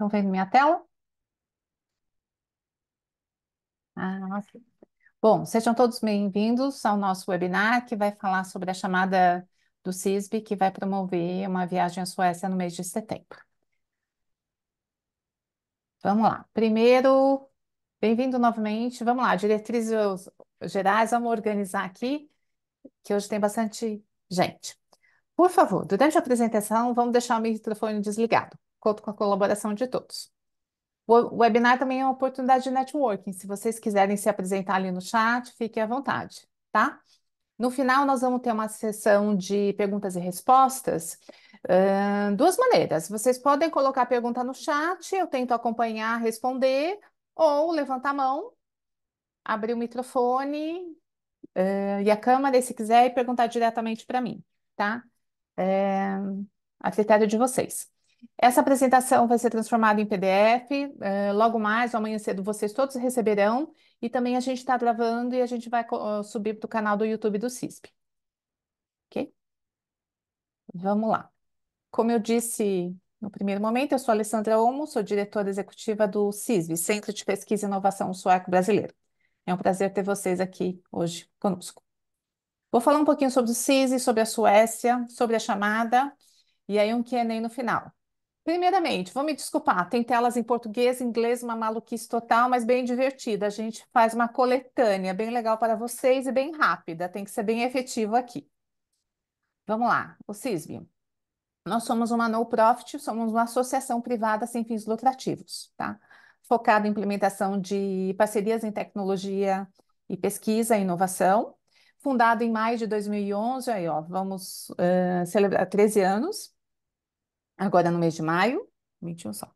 Estão vendo minha tela? Ah, Bom, sejam todos bem-vindos ao nosso webinar que vai falar sobre a chamada do CISB, que vai promover uma viagem à Suécia no mês de setembro. Vamos lá. Primeiro, bem-vindo novamente. Vamos lá, diretrizes gerais, vamos organizar aqui, que hoje tem bastante gente. Por favor, durante a apresentação, vamos deixar o microfone desligado. Conto com a colaboração de todos. O webinar também é uma oportunidade de networking. Se vocês quiserem se apresentar ali no chat, fiquem à vontade, tá? No final, nós vamos ter uma sessão de perguntas e respostas. Uh, duas maneiras. Vocês podem colocar a pergunta no chat, eu tento acompanhar, responder, ou levantar a mão, abrir o microfone uh, e a câmera, se quiser, e perguntar diretamente para mim, tá? É, a critério de vocês. Essa apresentação vai ser transformada em PDF. Uh, eh, logo mais, amanhã cedo, vocês todos receberão. E também a gente está gravando e a gente vai uh, subir para o canal do YouTube do CISP. Ok? Vamos lá. Como eu disse no primeiro momento, eu sou Alessandra Olmo, sou diretora executiva do CISB, Centro de Pesquisa e Inovação Sueco Brasileiro. É um prazer ter vocês aqui hoje conosco. Vou falar um pouquinho sobre o CISB, sobre a Suécia, sobre a chamada, e aí um Q&A no final. Primeiramente, vou me desculpar, tem telas em português, inglês, uma maluquice total, mas bem divertida. A gente faz uma coletânea bem legal para vocês e bem rápida, tem que ser bem efetivo aqui. Vamos lá, o CISB. Nós somos uma no-profit, somos uma associação privada sem fins lucrativos, tá? Focada em implementação de parcerias em tecnologia e pesquisa e inovação. Fundado em maio de 2011, aí ó, vamos uh, celebrar 13 anos Agora, no mês de maio, 21 só.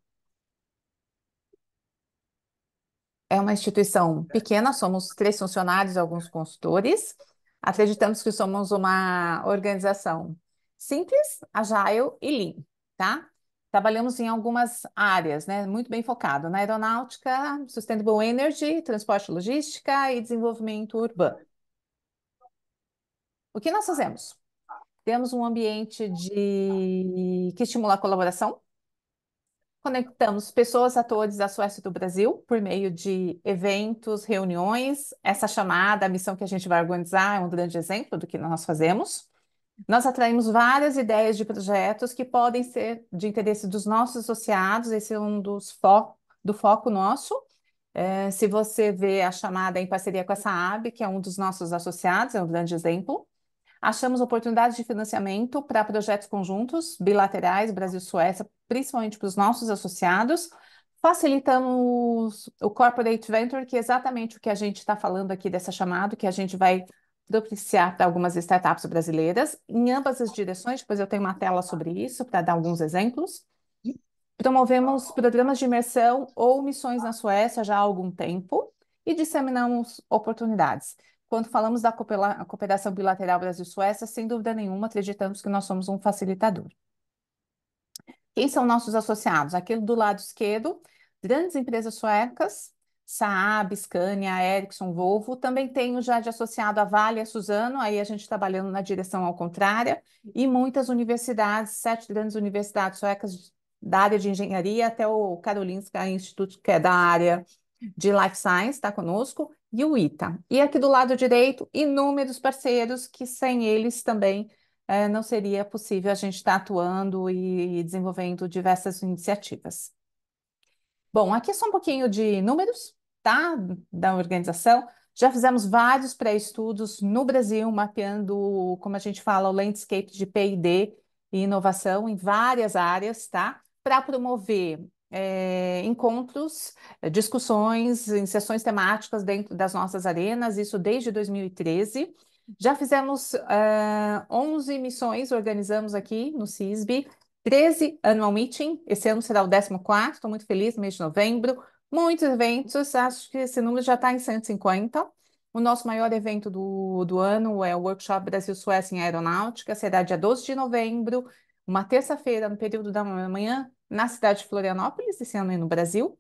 É uma instituição é. pequena, somos três funcionários e alguns consultores. Acreditamos que somos uma organização simples, agile e lean, tá? Trabalhamos em algumas áreas, né? Muito bem focado na aeronáutica, sustainable energy, transporte e logística e desenvolvimento urbano. O que nós fazemos? Temos um ambiente de que estimula a colaboração. Conectamos pessoas, atores da Suécia e do Brasil por meio de eventos, reuniões. Essa chamada, a missão que a gente vai organizar, é um grande exemplo do que nós fazemos. Nós atraímos várias ideias de projetos que podem ser de interesse dos nossos associados, esse é um dos fo do foco nosso. É, se você vê a chamada em parceria com a Saab, que é um dos nossos associados, é um grande exemplo. Achamos oportunidades de financiamento para projetos conjuntos, bilaterais, Brasil-Suécia, principalmente para os nossos associados. Facilitamos o Corporate Venture, que é exatamente o que a gente está falando aqui dessa chamada, que a gente vai propiciar para algumas startups brasileiras, em ambas as direções, depois eu tenho uma tela sobre isso para dar alguns exemplos. Promovemos programas de imersão ou missões na Suécia já há algum tempo e disseminamos oportunidades. Quando falamos da cooperação bilateral Brasil-Suécia, sem dúvida nenhuma, acreditamos que nós somos um facilitador. Quem são nossos associados? Aquele do lado esquerdo, grandes empresas suecas, Saab, Scania, Ericsson, Volvo. Também tenho já de associado a Vale a Suzano, aí a gente trabalhando na direção ao contrária, e muitas universidades, sete grandes universidades suecas da área de engenharia, até o Karolinska Institute, que é da área de Life Science, está conosco, e o ITA. E aqui do lado direito, inúmeros parceiros que sem eles também é, não seria possível a gente estar tá atuando e, desenvolvendo diversas iniciativas. Bom, aqui é só um pouquinho de números, tá? Da organização. Já fizemos vários pré-estudos no Brasil, mapeando, como a gente fala, o landscape de P&D e inovação em várias áreas, tá? Para promover é, encontros, eh, discussões em sessões temáticas dentro das nossas arenas, isso desde 2013. Já fizemos uh, eh, 11 missões, organizamos aqui no CISB, 13 Annual Meeting, esse ano será o 14, estou muito feliz, mês de novembro. Muitos eventos, acho que esse número já está em 150. O nosso maior evento do, do ano é o Workshop Brasil-Suécia em Aeronáutica, será dia 12 de novembro, uma terça-feira, no período da manhã, na cidade de Florianópolis, esse ano e no Brasil.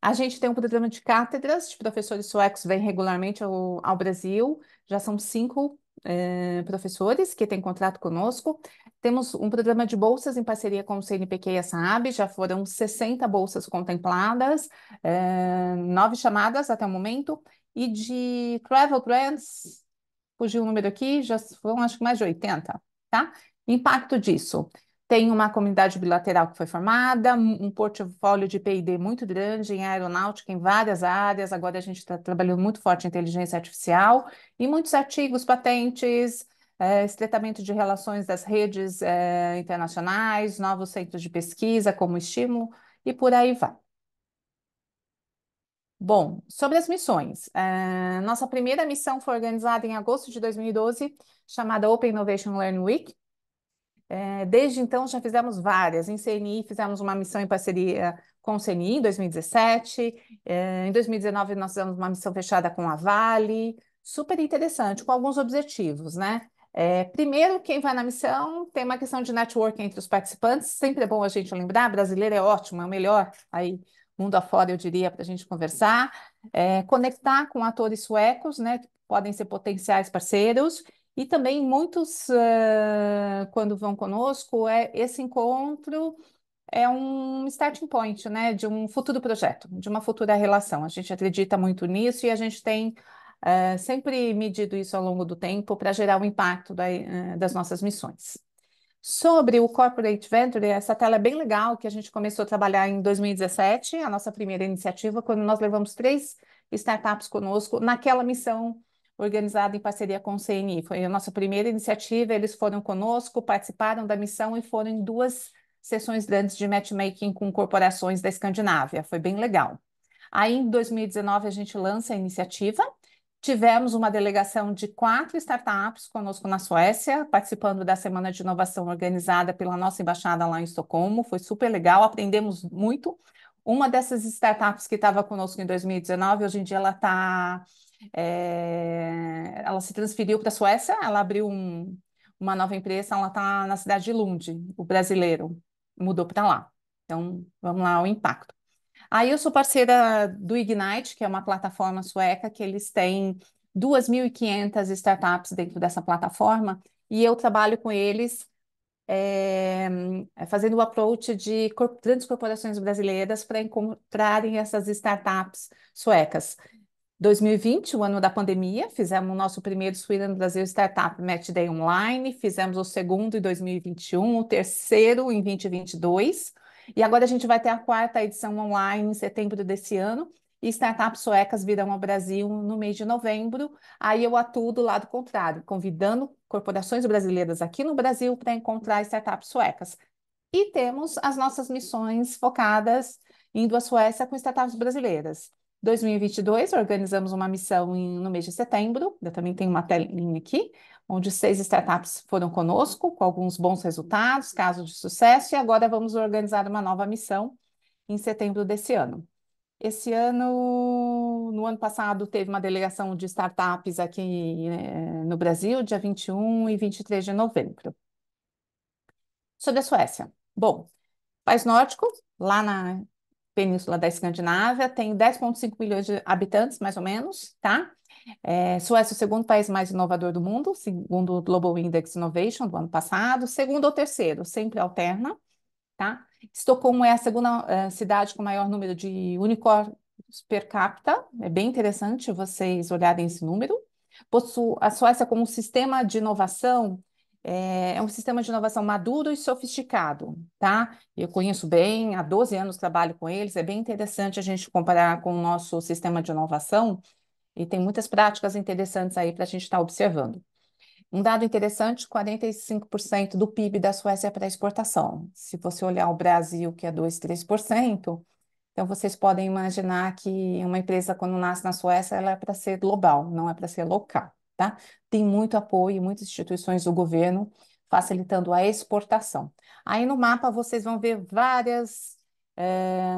A gente tem um programa de cátedras de professores suecos vêm regularmente ao, ao Brasil, já são cinco eh, professores que têm contrato conosco. Temos um programa de bolsas em parceria com o CNPq e a Saab, já foram 60 bolsas contempladas, eh, nove chamadas até o momento, e de travel grants, fugiu o número aqui, já foram acho que mais de 80, tá? Impacto disso. Tem uma comunidade bilateral que foi formada, um portfólio de P&D muito grande em aeronáutica, em várias áreas. Agora a gente está trabalhando muito forte em inteligência artificial e muitos artigos, patentes, é, estreitamento de relações das redes é, internacionais, novos centros de pesquisa como estímulo e por aí vai. Bom, sobre as missões. É, nossa primeira missão foi organizada em agosto de 2012, chamada Open Innovation Learning Week, é, desde então, já fizemos várias. Em CNI, fizemos uma missão em parceria com o CNI em 2017. É, em 2019, nós fizemos uma missão fechada com a Vale. Super interessante, com alguns objetivos, né? É, primeiro, quem vai na missão tem uma questão de networking entre os participantes. Sempre é bom a gente lembrar, brasileiro é ótimo, é o melhor aí mundo afora, eu diria, para a gente conversar. É, conectar com atores suecos, né, que podem ser potenciais parceiros. E também muitos, uh, quando vão conosco, é esse encontro é um starting point, né, de um futuro projeto, de uma futura relação. A gente acredita muito nisso e a gente tem uh, sempre medido isso ao longo do tempo para gerar o impacto da, uh, das nossas missões. Sobre o Corporate Venture, essa tela é bem legal, que a gente começou a trabalhar em 2017, a nossa primeira iniciativa, quando nós levamos três startups conosco naquela missão organizado em parceria com o CNI. Foi a nossa primeira iniciativa, eles foram conosco, participaram da missão e foram em duas sessões grandes de matchmaking com corporações da Escandinávia. Foi bem legal. Aí, em 2019, a gente lança a iniciativa. Tivemos uma delegação de quatro startups conosco na Suécia, participando da Semana de Inovação organizada pela nossa embaixada lá em Estocolmo. Foi super legal, aprendemos muito. Uma dessas startups que estava conosco em 2019, hoje em dia ela está é, ela se transferiu para a Suécia, ela abriu um, uma nova empresa, ela está na cidade de Lund, o brasileiro mudou para lá. Então, vamos lá, o impacto. Aí eu sou parceira do Ignite, que é uma plataforma sueca que eles têm 2.500 startups dentro dessa plataforma e eu trabalho com eles é, é fazendo o approach de grandes corporações brasileiras para encontrarem essas startups suecas. 2020, o ano da pandemia, fizemos o nosso primeiro Sweden Brasil Startup Match Day Online, fizemos o segundo em 2021, o terceiro em 2022, e agora a gente vai ter a quarta edição online em setembro desse ano, e startups suecas virão ao Brasil no mês de novembro. Aí eu atuo do lado contrário, convidando corporações brasileiras aqui no Brasil para encontrar startups suecas. E temos as nossas missões focadas indo à Suécia com startups brasileiras. 2022, organizamos uma missão em, no mês de setembro, eu também tenho uma telinha aqui, onde seis startups foram conosco, com alguns bons resultados, casos de sucesso, e agora vamos organizar uma nova missão em setembro desse ano. Esse ano, no ano passado, teve uma delegação de startups aqui né, no Brasil, dia 21 e 23 de novembro. Sobre a Suécia. Bom, país nórdico, lá na Península da Escandinávia, tem 10,5 milhões de habitantes, mais ou menos, tá? É, Suécia é o segundo país mais inovador do mundo, segundo o Global Index Innovation do ano passado, segundo ou terceiro, sempre alterna, tá? Estocolmo é a segunda uh, cidade com maior número de unicórnios per capita, é bem interessante vocês olharem esse número. Possu a Suécia como um sistema de inovação é, é um sistema de inovação maduro e sofisticado, tá? Eu conheço bem, há 12 anos trabalho com eles, é bem interessante a gente comparar com o nosso sistema de inovação e tem muitas práticas interessantes aí para a gente estar tá observando. Um dado interessante, 45% do PIB da Suécia é para exportação. Se você olhar o Brasil, que é 2, 3%, então vocês podem imaginar que uma empresa quando nasce na Suécia, ela é para ser global, não é para ser local tá? Tem muito apoio, muitas instituições do governo facilitando a exportação. Aí no mapa vocês vão ver várias é,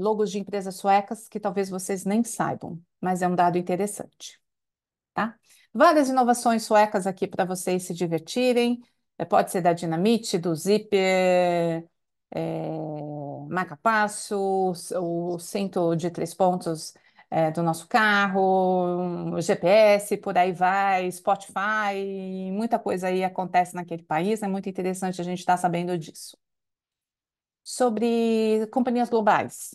logos de empresas suecas que talvez vocês nem saibam, mas é um dado interessante, tá? Várias inovações suecas aqui para vocês se divertirem. Eh, pode ser da Dinamite, do Zipper, é, Macapasso, o cinto de três pontos é, do nosso carro, GPS, por aí vai, Spotify, muita coisa aí acontece naquele país, é muito interessante a gente estar tá sabendo disso. Sobre companhias globais.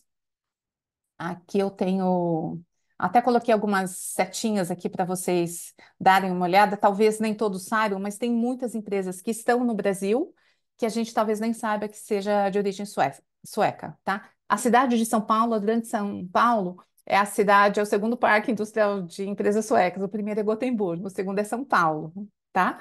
Aqui eu tenho até coloquei algumas setinhas aqui para vocês darem uma olhada. Talvez nem todos saibam, mas tem muitas empresas que estão no Brasil que a gente talvez nem saiba que seja de origem sueca, tá? A cidade de São Paulo, a Grande São Paulo, é a cidade, é o segundo parque industrial de empresas suecas. O primeiro é Gotemburgo, o segundo é São Paulo, tá?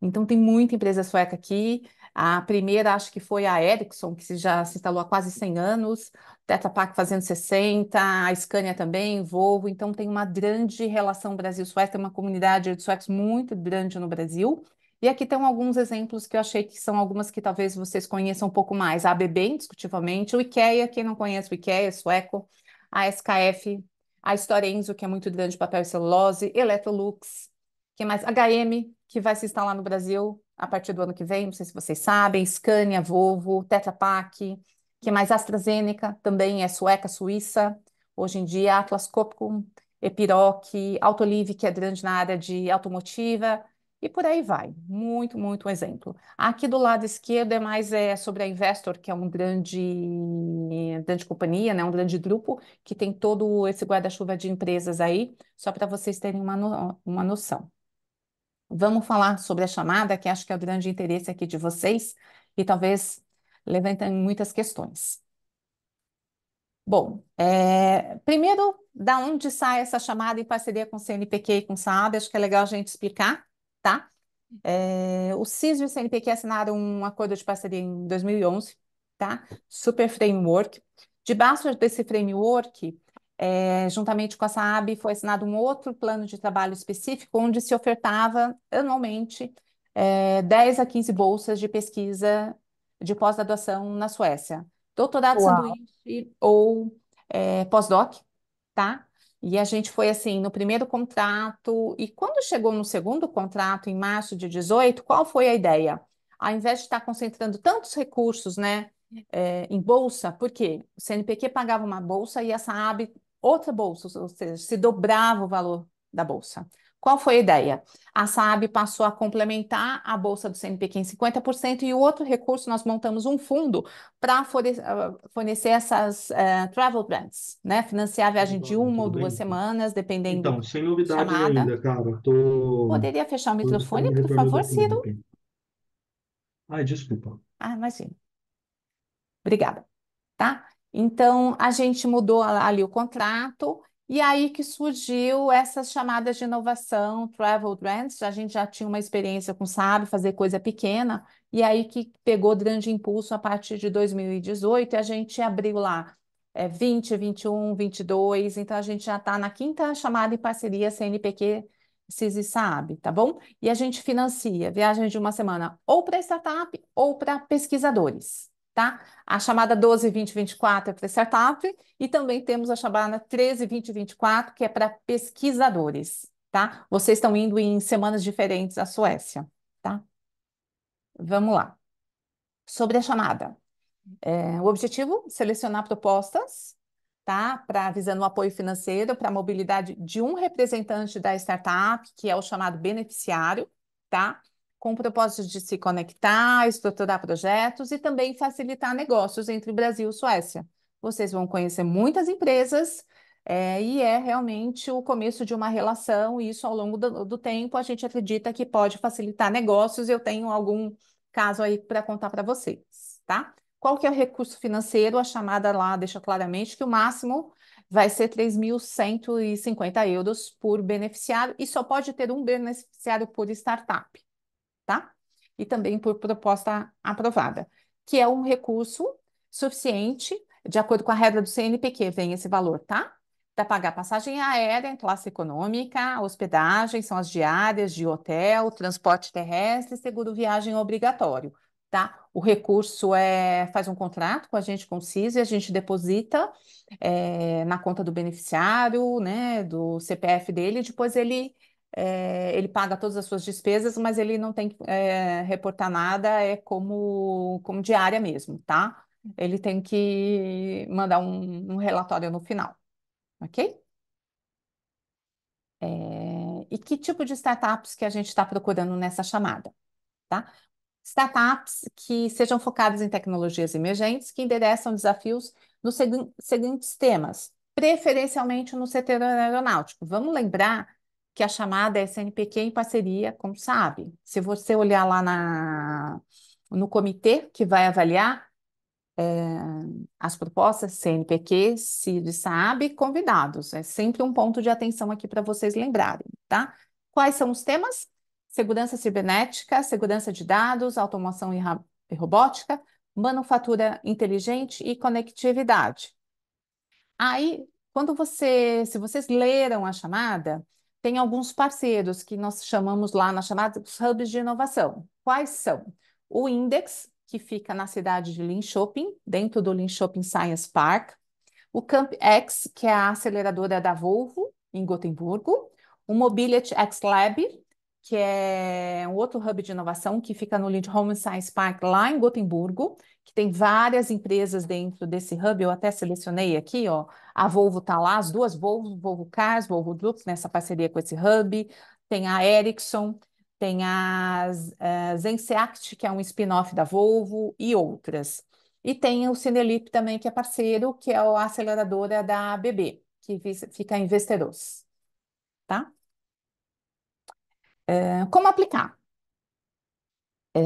Então tem muita empresa sueca aqui. A primeira acho que foi a Ericsson, que já se instalou há quase 100 anos, Tetra Pak fazendo 60, a Scania também, Volvo. Então tem uma grande relação Brasil-Suécia, uma comunidade de suecos muito grande no Brasil. E aqui tem alguns exemplos que eu achei que são algumas que talvez vocês conheçam um pouco mais. A ABB, indiscutivelmente, o IKEA, quem não conhece o IKEA, é sueco, a SKF, a Storenzo que é muito grande de papel e celulose, Electrolux, que mais? HM, que vai se instalar no Brasil a partir do ano que vem, não sei se vocês sabem, Scania, Volvo, Tetra Pak, que mais? AstraZeneca, também é sueca, suíça, hoje em dia, Atlas Copco, Epiroc, Autoliv, que é grande na área de automotiva, e por aí vai, muito, muito exemplo. Aqui do lado esquerdo é mais é, sobre a Investor, que é um grande, grande companhia, né? um grande grupo, que tem todo esse guarda-chuva de empresas aí, só para vocês terem uma, no, uma noção. Vamos falar sobre a chamada, que acho que é o grande interesse aqui de vocês, e talvez levantem muitas questões. Bom, é, primeiro, da onde sai essa chamada em parceria com o CNPq e com o SAAB? Acho que é legal a gente explicar tá? É, o CIS e o CNPq assinaram um acordo de parceria em 2011, tá? Super Framework. Debaixo desse framework, é, juntamente com a SAAB, foi assinado um outro plano de trabalho específico, onde se ofertava anualmente é, 10 a 15 bolsas de pesquisa de pós-graduação na Suécia. Doutorado Uau. sanduíche ou é, pós-doc, tá? E a gente foi assim no primeiro contrato, e quando chegou no segundo contrato, em março de 18, qual foi a ideia? Ao invés de estar concentrando tantos recursos né, é, em bolsa, porque o CNPq pagava uma bolsa e a Saab outra bolsa, ou seja, se dobrava o valor da bolsa. Qual foi a ideia? A SAB passou a complementar a bolsa do CNPq em 50% e o outro recurso nós montamos um fundo para ah, fornecer essas uh, travel grants, né? Financiar a viagem de então, uma ou duas bem. Então. semanas, dependendo. Então, sem novidade chamada. ainda, cara. Tô... Poderia fechar o microfone, por favor, Ciro? Ai, desculpa. Ah, imagina. Obrigada. Tá? Então, a gente mudou ali o contrato e aí que surgiu essas chamadas de inovação, travel grants. A gente já tinha uma experiência com SAB, fazer coisa pequena, e aí que pegou grande impulso a partir de 2018, e a gente abriu lá é, 20, 21, 22. Então a gente já está na quinta chamada em parceria CNPq CIS e SAB, tá bom? E a gente financia viagens de uma semana ou para startup ou para pesquisadores tá? A chamada 122024 é para startup e também temos a chamada 132024, que é para pesquisadores, tá? Vocês estão indo em semanas diferentes à Suécia, tá? Vamos lá. Sobre a chamada. É, o objetivo, selecionar propostas, tá? Para visando o apoio financeiro para a mobilidade de um representante da startup, que é o chamado beneficiário, tá? com o propósito de se conectar, estruturar projetos e também facilitar negócios entre Brasil e Suécia. Vocês vão conhecer muitas empresas é, e é realmente o começo de uma relação, e isso ao longo do, do tempo a gente acredita que pode facilitar negócios. Eu tenho algum caso aí para contar para vocês, tá? Qual que é o recurso financeiro? A chamada lá deixa claramente que o máximo vai ser 3.150 euros por beneficiário e só pode ter um beneficiário por startup tá? E também por proposta aprovada, que é um recurso suficiente, de acordo com a regra do CNPq, vem esse valor, tá? Para pagar passagem aérea, classe econômica, hospedagem, são as diárias de hotel, transporte terrestre, seguro viagem obrigatório, tá? O recurso é, faz um contrato com a gente com o CIS e a gente deposita é, na conta do beneficiário, né, do CPF dele, e depois ele é, ele paga todas as suas despesas, mas ele não tem que é, reportar nada, é como, como diária mesmo, tá? Ele tem que mandar um, um relatório no final, ok? É, e que tipo de startups que a gente está procurando nessa chamada, tá? Startups que sejam focadas em tecnologias emergentes, que endereçam desafios nos seguintes temas, preferencialmente no setor aeronáutico. Vamos lembrar que a chamada CNPq é em parceria com o SAB. Se você olhar lá na, no comitê que vai avaliar é, as propostas CNPq, CID SAB, convidados. É sempre um ponto de atenção aqui para vocês lembrarem, tá? Quais são os temas? Segurança cibernética, segurança de dados, automação e, e robótica, manufatura inteligente e conectividade. Aí, quando você, se vocês leram a chamada, tem alguns parceiros que nós chamamos lá na chamada dos hubs de inovação. Quais são? O Index, que fica na cidade de linshoping dentro do linshoping Science Park. O Camp X, que é a aceleradora da Volvo, em Gotemburgo. O Mobility X Lab, que é um outro hub de inovação que fica no Lindholm Science Park, lá em Gotemburgo, que tem várias empresas dentro desse hub, eu até selecionei aqui, ó, a Volvo está lá, as duas Volvo, Volvo Cars, Volvo Groups, nessa parceria com esse hub, tem a Ericsson, tem a eh, Zenseact, que é um spin-off da Volvo, e outras. E tem o Cinelip também, que é parceiro, que é a aceleradora da BB, que fica em Vesteros, tá? É, como aplicar? É,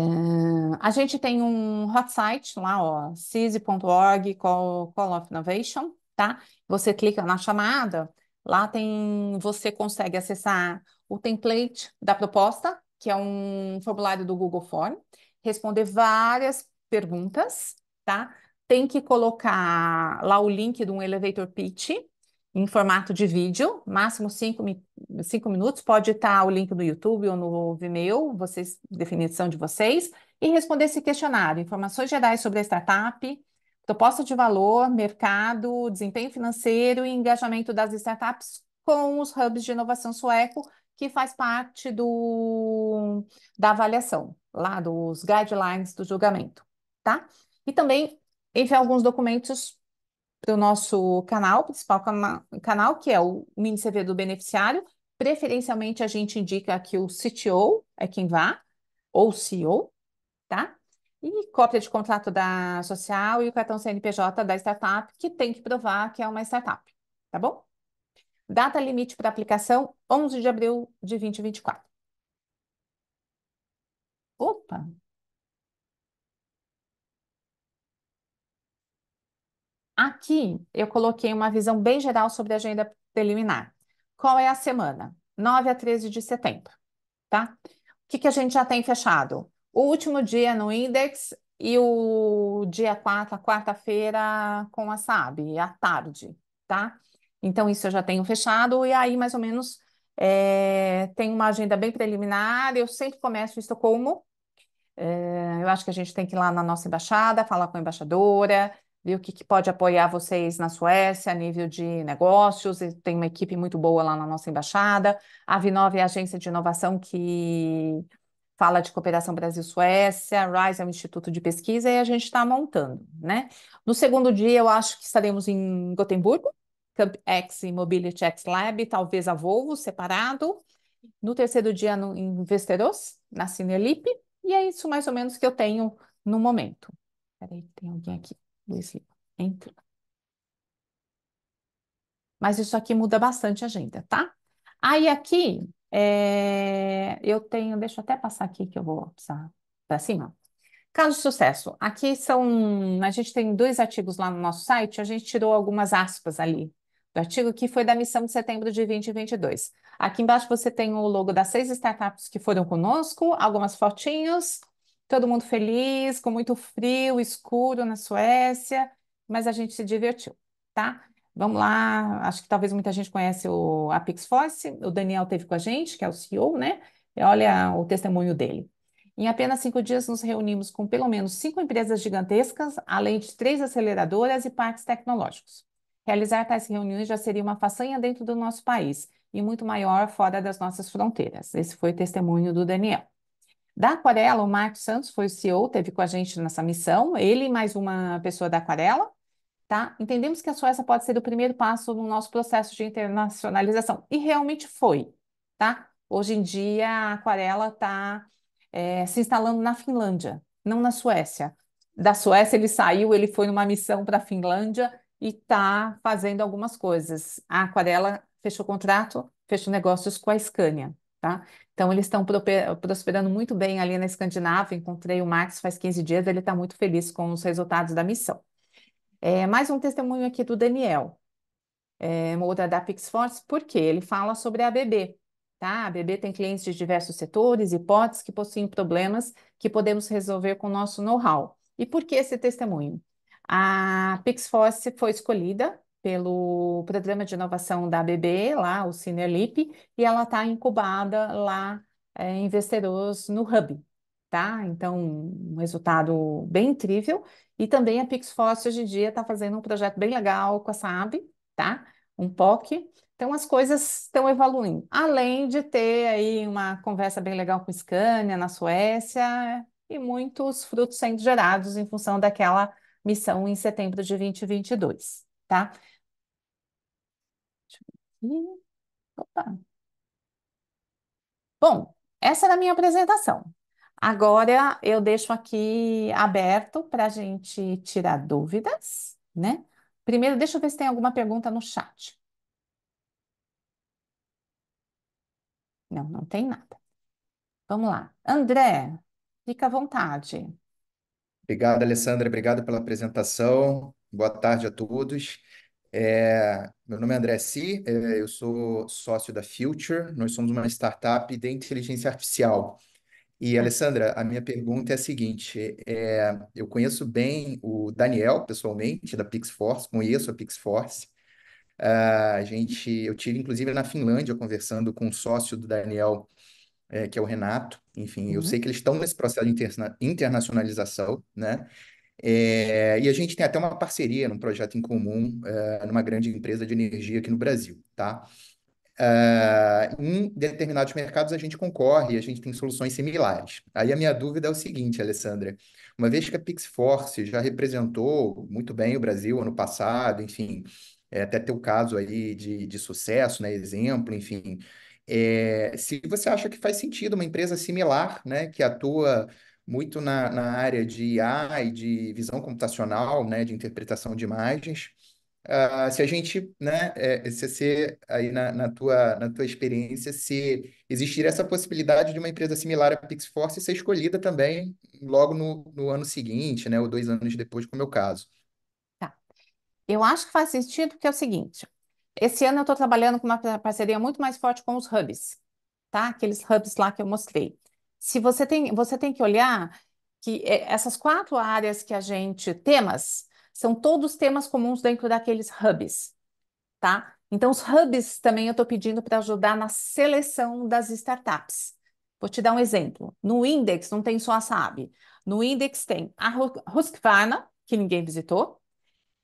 a gente tem um hot site lá, ó, cise.org call, call of Innovation, tá? Você clica na chamada, lá tem, você consegue acessar o template da proposta, que é um formulário do Google Form, responder várias perguntas, tá? Tem que colocar lá o link de um elevator pitch, em formato de vídeo, máximo cinco, cinco minutos. Pode estar o link no YouTube ou no Vimeo, vocês, definição de vocês, e responder esse questionário: informações gerais sobre a startup, proposta de valor, mercado, desempenho financeiro e engajamento das startups com os hubs de inovação sueco, que faz parte do, da avaliação, lá dos guidelines do julgamento, tá? E também enviar alguns documentos para o nosso canal, principal canal, que é o mini CV do beneficiário. Preferencialmente a gente indica que o CTO é quem vá, ou CEO, tá? E cópia de contrato da social e o cartão CNPJ da startup, que tem que provar que é uma startup, tá bom? Data limite para aplicação: 11 de abril de 2024. Opa! Aqui eu coloquei uma visão bem geral sobre a agenda preliminar. Qual é a semana? 9 a 13 de setembro, tá? O que, que a gente já tem fechado? O último dia no Index e o dia 4, a quarta-feira com a SAB, à tarde, tá? Então, isso eu já tenho fechado, e aí, mais ou menos, é, tem uma agenda bem preliminar. Eu sempre começo em Estocolmo. É, eu acho que a gente tem que ir lá na nossa embaixada, falar com a embaixadora, ver o que, que pode apoiar vocês na Suécia a nível de negócios. Tem uma equipe muito boa lá na nossa embaixada. A V9 é a agência de inovação que fala de cooperação Brasil-Suécia, RISE é um instituto de pesquisa e a gente está montando, né? No segundo dia, eu acho que estaremos em Gotemburgo, Camp X e Mobility X Lab, talvez a Volvo, separado. No terceiro dia, no, em Vesteros, na Cinelip, e é isso mais ou menos que eu tenho no momento. Peraí, tem alguém aqui. Luiz Lima. Entrou. Mas isso aqui muda bastante a agenda, tá? Aí aqui, é, eu tenho, deixa eu até passar aqui que eu vou precisar para cima. Caso de sucesso. Aqui são, a gente tem dois artigos lá no nosso site, a gente tirou algumas aspas ali do artigo que foi da missão de setembro de 2022. Aqui embaixo você tem o logo das seis startups que foram conosco, algumas fotinhos, todo mundo feliz, com muito frio, escuro na Suécia, mas a gente se divertiu, tá? Vamos lá, acho que talvez muita gente conhece o Apex Force, o Daniel teve com a gente, que é o CEO, né? E olha o testemunho dele. Em apenas cinco dias, nos reunimos com pelo menos cinco empresas gigantescas, além de três aceleradoras e parques tecnológicos. Realizar tais reuniões já seria uma façanha dentro do nosso país e muito maior fora das nossas fronteiras. Esse foi o testemunho do Daniel. Da Aquarela, o Marcos Santos foi o CEO, teve com a gente nessa missão, ele e mais uma pessoa da Aquarela, tá? Entendemos que a Suécia pode ser o primeiro passo no nosso processo de internacionalização, e realmente foi, tá? Hoje em dia, a Aquarela está é, se instalando na Finlândia, não na Suécia. Da Suécia ele saiu, ele foi numa missão para a Finlândia e está fazendo algumas coisas. A Aquarela fechou contrato, fechou negócios com a Scania. Tá? Então, eles estão prosperando muito bem ali na Escandinávia. Encontrei o Max faz 15 dias, ele está muito feliz com os resultados da missão. É, mais um testemunho aqui do Daniel, é, da PixForce, porque ele fala sobre a ABB. Tá? A ABB tem clientes de diversos setores, hipóteses que possuem problemas que podemos resolver com o nosso know-how. E por que esse testemunho? A PixForce foi escolhida pelo programa de inovação da ABB, lá, o Cinerlip, e ela está incubada lá é, em Vesteros, no Hub, tá? Então, um resultado bem incrível. E também a PixForce hoje em dia está fazendo um projeto bem legal com a Saab tá? Um POC. Então, as coisas estão evoluindo. Além de ter aí uma conversa bem legal com a Scania, na Suécia, e muitos frutos sendo gerados em função daquela missão em setembro de 2022, tá? aqui. Opa. Bom, essa era a minha apresentação. Agora eu deixo aqui aberto para a gente tirar dúvidas, né? Primeiro, deixa eu ver se tem alguma pergunta no chat. Não, não tem nada. Vamos lá. André, fica à vontade. Obrigado, Alessandra. Obrigado pela apresentação. Boa tarde a todos. É, meu nome é André Si, é, eu sou sócio da Future, nós somos uma startup de inteligência artificial. E, tá. Alessandra, a minha pergunta é a seguinte: é, eu conheço bem o Daniel pessoalmente, da PixForce, conheço a PixForce. Ah, a gente, eu tive inclusive na Finlândia conversando com um sócio do Daniel, é, que é o Renato. Enfim, eu uhum. sei que eles estão nesse processo de interna internacionalização, né? É, e a gente tem até uma parceria num projeto em comum é, numa grande empresa de energia aqui no Brasil, tá? Eh, em determinados mercados a gente concorre e a gente tem soluções similares. Aí a minha dúvida é o seguinte, Alessandra, uma vez que a Pixforce já representou muito bem o Brasil ano passado, enfim, é até teu caso aí de, de sucesso, né, exemplo, enfim, se você acha que faz sentido uma empresa similar, né, que atua muito na, na área de IA e de visão computacional, né, de interpretação de imagens. Uh, se a gente, né, é, se, se aí na, na, tua, na tua experiência, se existir essa possibilidade de uma empresa similar à PixForce ser escolhida também logo no, no ano seguinte, né, ou dois anos depois, como é o caso. Tá. Eu acho que faz sentido porque é o seguinte, esse ano eu estou trabalhando com uma parceria muito mais forte com os hubs, tá? Aqueles hubs lá que eu mostrei se você tem, você tem que olhar que eh, essas quatro áreas que a gente temas são todos temas comuns dentro daqueles hubs, tá? Então os hubs também eu estou pedindo para ajudar na seleção das startups. Vou te dar um exemplo. No Index não tem só a Saab. No Index tem a Husqvarna, que ninguém visitou,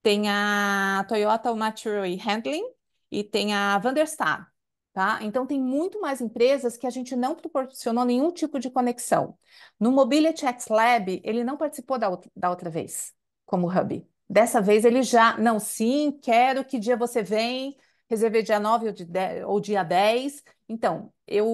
tem a Toyota Material Handling e tem a Vanderstar, Tá? Então, tem muito mais empresas que a gente não proporcionou nenhum tipo de conexão. No Mobility X Lab, ele não participou da, da outra vez, como hub. Dessa vez, ele já, não, sim, quero que dia você vem, reservei dia 9 ou, de 10, ou dia 10. Então, eu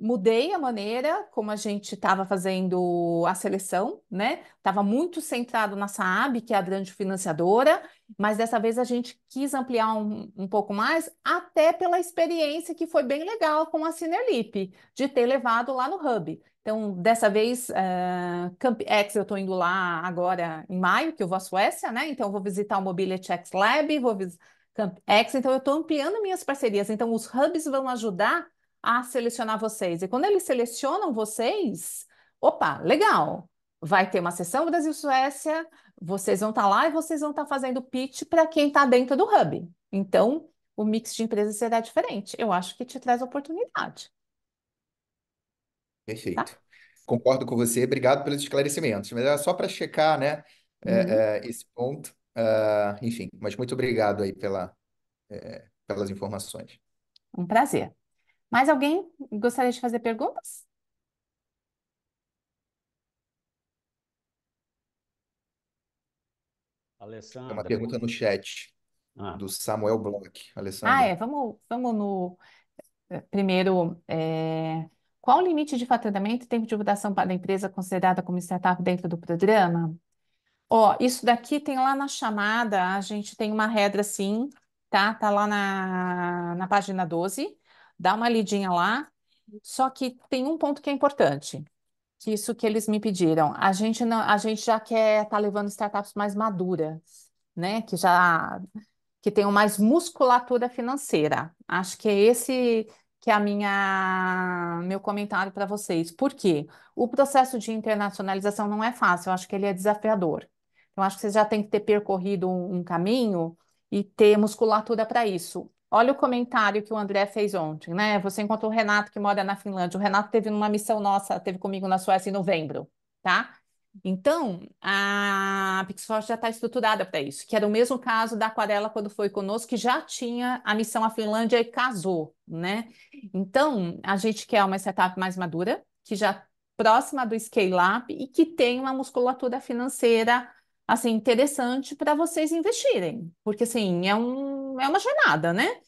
mudei a maneira como a gente estava fazendo a seleção, né? Estava muito centrado na Saab, que é a grande financiadora, mas dessa vez a gente quis ampliar um, um pouco mais, até pela experiência que foi bem legal com a Cinerlip, de ter levado lá no Hub. Então, dessa vez, uh, Camp X, eu estou indo lá agora em maio, que eu vou à Suécia, né? Então, vou visitar o Mobility X Lab, vou visitar CampEx. Então, eu estou ampliando minhas parcerias. Então, os hubs vão ajudar a selecionar vocês. E quando eles selecionam vocês, opa, legal! Vai ter uma sessão Brasil-Suécia, vocês vão estar tá lá e vocês vão estar tá fazendo pitch para quem está dentro do hub. Então, o mix de empresas será diferente. Eu acho que te traz oportunidade. Perfeito. Tá? Concordo com você. Obrigado pelos esclarecimentos. Mas era só para checar né, é, uhum. é, é, esse ponto. Uh, enfim, mas muito obrigado aí pela, é, pelas informações. Um prazer. Mais alguém gostaria de fazer perguntas? Alessandra. Tem uma pergunta no chat ah. do Samuel Bloch. Alessandra. Ah, é. Vamos, vamos no é, primeiro. É... Qual o limite de faturamento e tempo de duração para a empresa considerada como startup dentro do programa? Ó, isso daqui tem lá na chamada, a gente tem uma regra assim, tá? Tá lá na, na página 12. Dá uma lidinha lá. Só que tem um ponto que é importante, que isso que eles me pediram. A gente não, a gente já quer estar tá levando startups mais maduras, né? Que já que tenham mais musculatura financeira. Acho que é esse que é a minha meu comentário para vocês. Por quê? O processo de internacionalização não é fácil, eu acho que ele é desafiador. Então, acho que você já tem que ter percorrido um, um caminho e ter musculatura para isso. Olha o comentário que o André fez ontem, né? Você encontrou o Renato que mora na Finlândia. O Renato teve uma missão nossa, teve comigo na Suécia em novembro, tá? Então, a PixForce já está estruturada para isso, que era o mesmo caso da Aquarela quando foi conosco, que já tinha a missão à Finlândia e casou, né? Então, a gente quer uma startup mais madura, que já próxima do scale-up e que tem uma musculatura financeira assim, interessante para vocês investirem, porque assim, é, um, é uma jornada, né?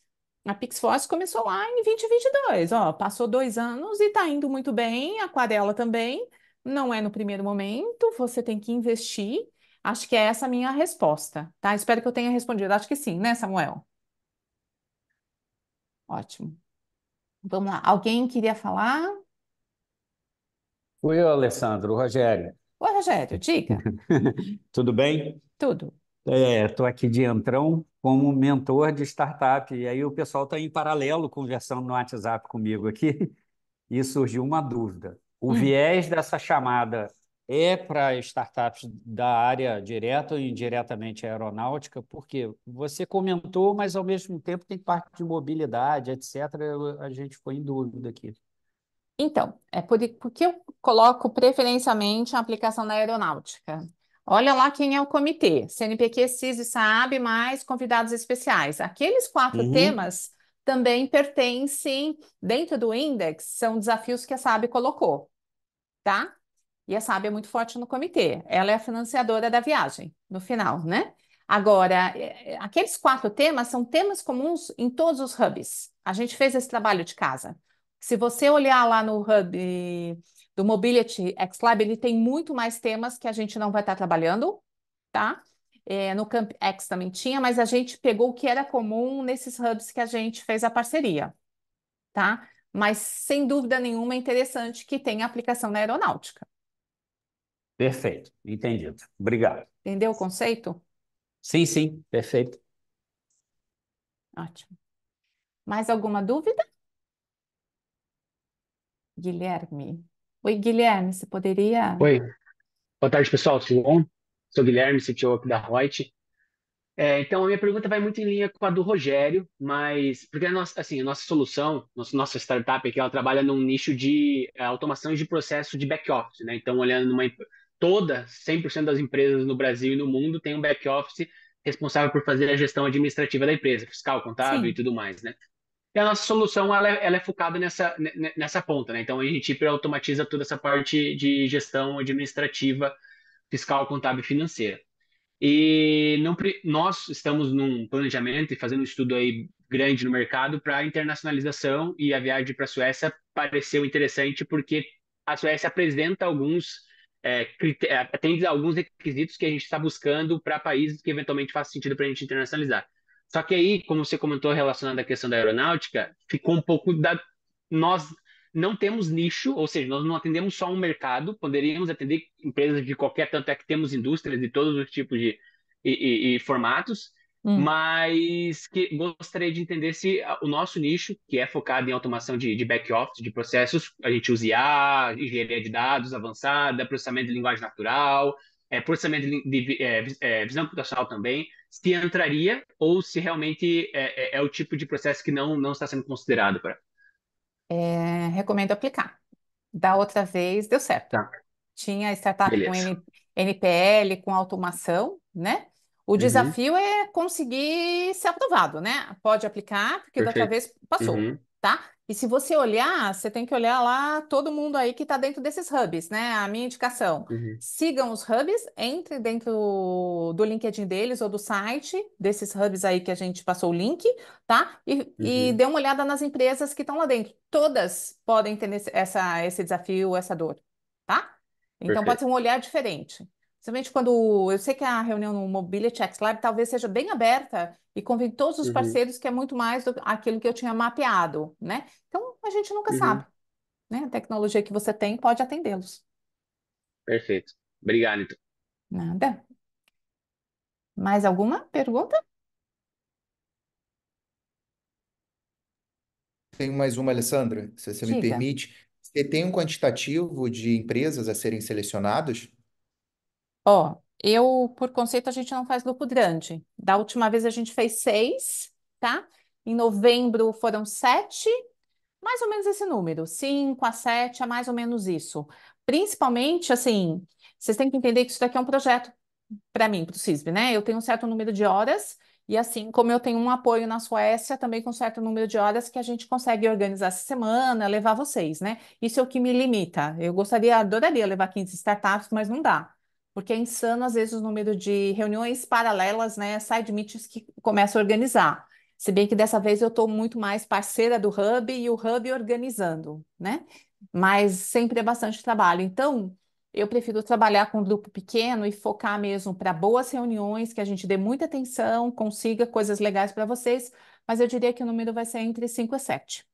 A PixForce começou lá em 2022, ó, passou dois anos e está indo muito bem, aquarela também, não é no primeiro momento, você tem que investir. Acho que é essa a minha resposta, tá? Espero que eu tenha respondido. Acho que sim, né, Samuel? Ótimo. Vamos lá. Alguém queria falar? Fui eu, Alessandro. Rogério. Oi, Rogério, diga. Tudo bem? Tudo. Estou é, aqui de entrão como mentor de startup. E aí o pessoal está em paralelo conversando no WhatsApp comigo aqui e surgiu uma dúvida. O hum. viés dessa chamada é para startups da área direta ou indiretamente aeronáutica, porque você comentou, mas ao mesmo tempo tem parte de mobilidade, etc. A gente ficou em dúvida aqui. Então, é por, por que eu coloco preferencialmente a aplicação na aeronáutica? Olha lá quem é o comitê. CNPq, CIS e mais convidados especiais. Aqueles quatro uhum. temas também pertencem, dentro do index, são desafios que a SAB colocou, tá? E a SAB é muito forte no comitê. Ela é a financiadora da viagem, no final, né? Agora, é, é, aqueles quatro temas são temas comuns em todos os hubs. A gente fez esse trabalho de casa. Se você olhar lá no hub do Mobility X Lab, ele tem muito mais temas que a gente não vai estar trabalhando, tá? É, no Camp X também tinha, mas a gente pegou o que era comum nesses hubs que a gente fez a parceria, tá? Mas sem dúvida nenhuma é interessante que tenha aplicação na aeronáutica. Perfeito, entendido. Obrigado. Entendeu o conceito? Sim, sim, perfeito. Ótimo. Mais alguma dúvida? Guilherme. Oi, Guilherme, você poderia? Oi, boa tarde, pessoal. Tudo bom? Sou é o Guilherme, CTO aqui da Reut. É, então, a minha pergunta vai muito em linha com a do Rogério, mas porque a nossa, assim, a nossa solução, nossa, nossa startup aqui, ela trabalha num nicho de é, automação de processo de back-office, né? Então, olhando numa toda, 100% das empresas no Brasil e no mundo tem um back-office responsável por fazer a gestão administrativa da empresa, fiscal, contábil Sim. e tudo mais, né? E a nossa solução ela é, ela é focada nessa, nessa ponta, né? Então a gente hiperautomatiza toda essa parte de gestão administrativa, fiscal, contábil e financeira. E não, nós estamos num planejamento e fazendo um estudo aí grande no mercado para internacionalização e a viagem para a Suécia pareceu interessante porque a Suécia apresenta alguns é, é atende alguns requisitos que a gente está buscando para países que eventualmente façam sentido para a gente internacionalizar. Só que aí, como você comentou relacionado à questão da aeronáutica, ficou um pouco da. Nós não temos nicho, ou seja, nós não atendemos só um mercado, poderíamos atender empresas de qualquer, tanto é que temos indústrias de todos os tipos de e, e, e formatos, hum. mas que gostaria de entender se o nosso nicho, que é focado em automação de, de back-office, de processos, a gente usa IA, engenharia de dados avançada, processamento de linguagem natural, é, processamento de, de é, é, visão computacional também, se entraria ou se realmente é, é, é, o tipo de processo que não, não está sendo considerado para. recomendo aplicar. Da outra vez deu certo. Tá. Tinha startup Beleza. com NPL, com automação, né? O uhum. desafio uhum. é conseguir ser aprovado, né? Pode aplicar, porque Perfeito. da outra vez passou. Uhum tá? E se você olhar, você tem que olhar lá todo mundo aí que está dentro desses hubs, né? A minha indicação. Uhum. Sigam os hubs, entre dentro do LinkedIn deles ou do site desses hubs aí que a gente passou o link, tá? E, uhum. e dê uma olhada nas empresas que estão lá dentro. Todas podem ter essa, esse desafio, essa dor, tá? Então Perfeito. pode ser um olhar diferente. Principalmente quando eu sei que a reunião no Mobility X Lab talvez seja bem aberta e convém todos os uhum. parceiros, que é muito mais do aquilo que eu tinha mapeado, né? Então a gente nunca uhum. sabe, né? A tecnologia que você tem pode atendê-los. Perfeito. Obrigado, então. Nada. Mais alguma pergunta? Tenho mais uma, Alessandra, se você Diga. me permite. Você tem um quantitativo de empresas a serem selecionadas? Ó, eu, por conceito, a gente não faz grupo grande. Da última vez a gente fez seis, tá? Em novembro foram sete, mais ou menos esse número, cinco a sete, é mais ou menos isso. Principalmente, assim, vocês têm que entender que isso daqui é um projeto para mim, para o CISB, né? Eu tenho um certo número de horas, e assim como eu tenho um apoio na Suécia, também com certo número de horas que a gente consegue organizar essa semana, levar vocês, né? Isso é o que me limita. Eu gostaria, adoraria levar 15 startups, mas não dá. Porque é insano, às vezes, o número de reuniões paralelas, né, side meetings que começa a organizar. Se bem que dessa vez eu estou muito mais parceira do Hub e o Hub organizando, né? Mas sempre é bastante trabalho. Então, eu prefiro trabalhar com um grupo pequeno e focar mesmo para boas reuniões, que a gente dê muita atenção, consiga coisas legais para vocês, mas eu diria que o número vai ser entre 5 e 7.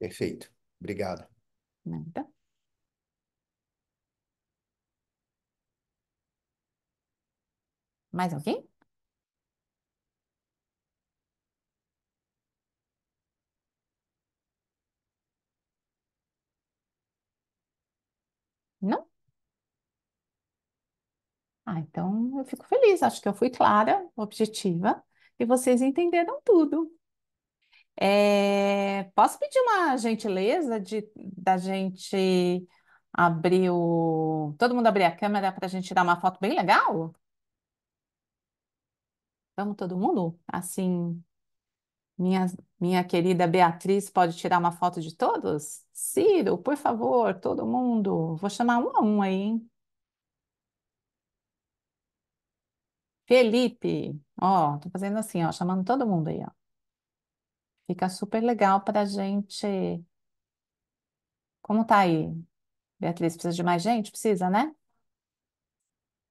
Perfeito. Obrigado. Nada. Mais alguém? Não? Ah, então eu fico feliz. Acho que eu fui clara, objetiva, e vocês entenderam tudo. É, posso pedir uma gentileza de da gente abrir o. Todo mundo abrir a câmera para a gente tirar uma foto bem legal? Vamos todo mundo? Assim, minha, minha querida Beatriz pode tirar uma foto de todos? Ciro, por favor, todo mundo. Vou chamar um a um aí, hein? Felipe, ó, tô fazendo assim, ó, chamando todo mundo aí, ó. Fica super legal pra gente. Como tá aí? Beatriz, precisa de mais gente? Precisa, né?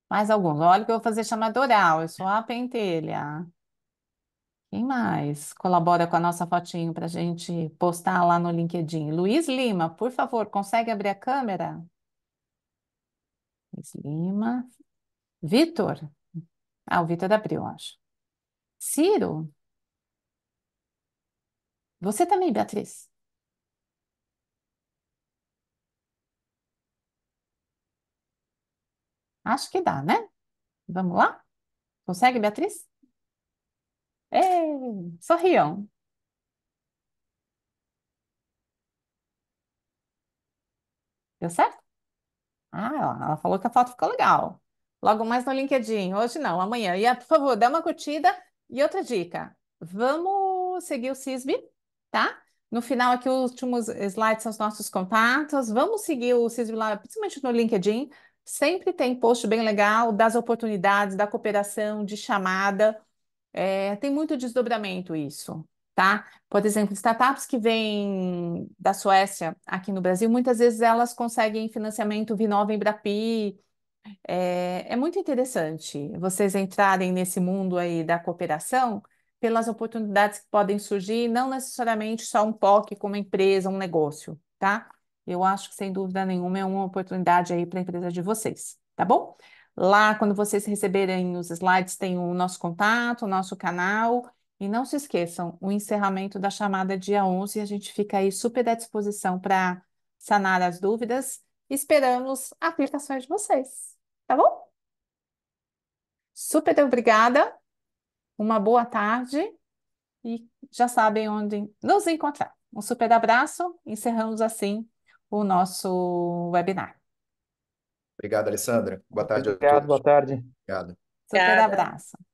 Mais alguns. Olha que eu vou fazer chamada oral, eu sou a pentelha. Quem mais colabora com a nossa fotinho para a gente postar lá no LinkedIn? Luiz Lima, por favor, consegue abrir a câmera? Luiz Lima. Vitor? Ah, o Vitor abriu, acho. Ciro? Você também, Beatriz? Acho que dá, né? Vamos lá? Consegue, Beatriz? Ei, sorriam. Deu certo? Ah, ela falou que a foto ficou legal. Logo mais no LinkedIn. Hoje não, amanhã. E, ah, por favor, dá uma curtida. E outra dica. Vamos seguir o CISB, tá? No final aqui, os últimos slides são os nossos contatos. Vamos seguir o CISB lá, principalmente no LinkedIn. Sempre tem post bem legal das oportunidades, da cooperação, de chamada. É, tem muito desdobramento isso, tá? Por exemplo, startups que vêm da Suécia aqui no Brasil, muitas vezes elas conseguem financiamento Vinova Embrapi. É, é muito interessante vocês entrarem nesse mundo aí da cooperação pelas oportunidades que podem surgir, não necessariamente só um POC como empresa, um negócio, tá? Eu acho que, sem dúvida nenhuma, é uma oportunidade aí para a empresa de vocês, tá bom? Lá, quando vocês receberem os slides, tem o nosso contato, o nosso canal. E não se esqueçam, o encerramento da chamada é dia 11, a gente fica aí super à disposição para sanar as dúvidas. Esperamos aplicações de vocês, tá bom? Super obrigada, uma boa tarde e já sabem onde nos encontrar. Um super abraço, encerramos assim o nosso webinar. Obrigado, Alessandra. Boa tarde Obrigado, a todos. boa tarde. Obrigado. Super Obrigada. abraço.